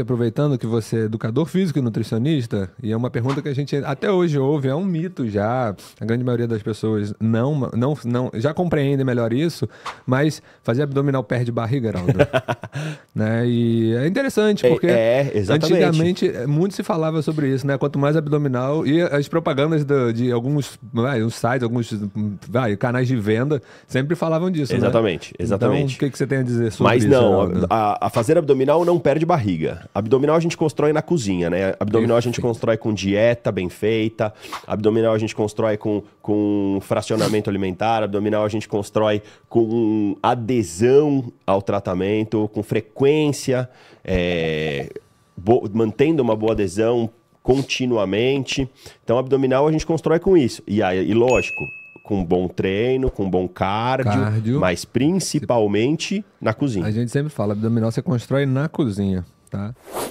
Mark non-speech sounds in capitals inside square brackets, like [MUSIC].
Aproveitando que você é educador físico e nutricionista, e é uma pergunta que a gente até hoje ouve, é um mito já. A grande maioria das pessoas não, não, não já compreende melhor isso, mas fazer abdominal perde barriga, Geraldo. [LAUGHS] né? E é interessante, é, porque é, é, antigamente muito se falava sobre isso, né? Quanto mais abdominal, e as propagandas do, de alguns vai, uns sites, alguns vai, canais de venda sempre falavam disso. Exatamente, né? exatamente. Então, o que, que você tem a dizer sobre mas isso? Mas não, a, a fazer abdominal não perde barriga. Abdominal a gente constrói na cozinha, né? Abdominal a gente constrói com dieta bem feita, abdominal a gente constrói com, com fracionamento alimentar, abdominal a gente constrói com adesão ao tratamento, com frequência, é, mantendo uma boa adesão continuamente. Então, abdominal a gente constrói com isso. E, e lógico, com bom treino, com bom cardio, cardio, mas principalmente na cozinha. A gente sempre fala, abdominal você constrói na cozinha tá?